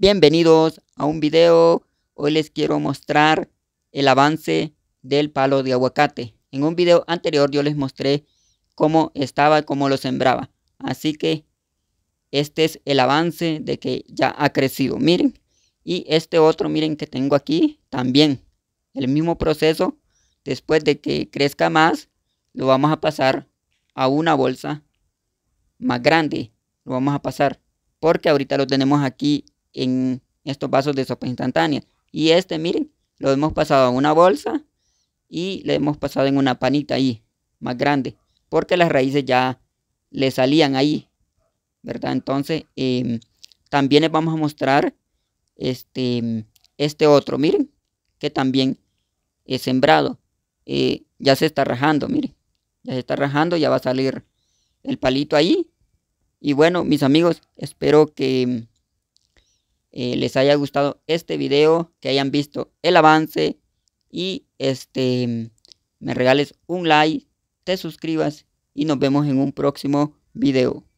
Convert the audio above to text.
Bienvenidos a un video. Hoy les quiero mostrar el avance del palo de aguacate. En un video anterior yo les mostré cómo estaba y cómo lo sembraba. Así que este es el avance de que ya ha crecido. Miren. Y este otro, miren que tengo aquí también. El mismo proceso. Después de que crezca más, lo vamos a pasar a una bolsa más grande. Lo vamos a pasar. Porque ahorita lo tenemos aquí en estos vasos de sopa instantánea. Y este, miren, lo hemos pasado en una bolsa y le hemos pasado en una panita ahí, más grande, porque las raíces ya le salían ahí, ¿verdad? Entonces, em, también les vamos a mostrar este, este otro, miren, que también es sembrado. Eh, ya se está rajando, miren, ya se está rajando, ya va a salir el palito ahí. Y bueno, mis amigos, espero que eh, les haya gustado este video, que hayan visto el avance y este me regales un like, te suscribas y nos vemos en un próximo video.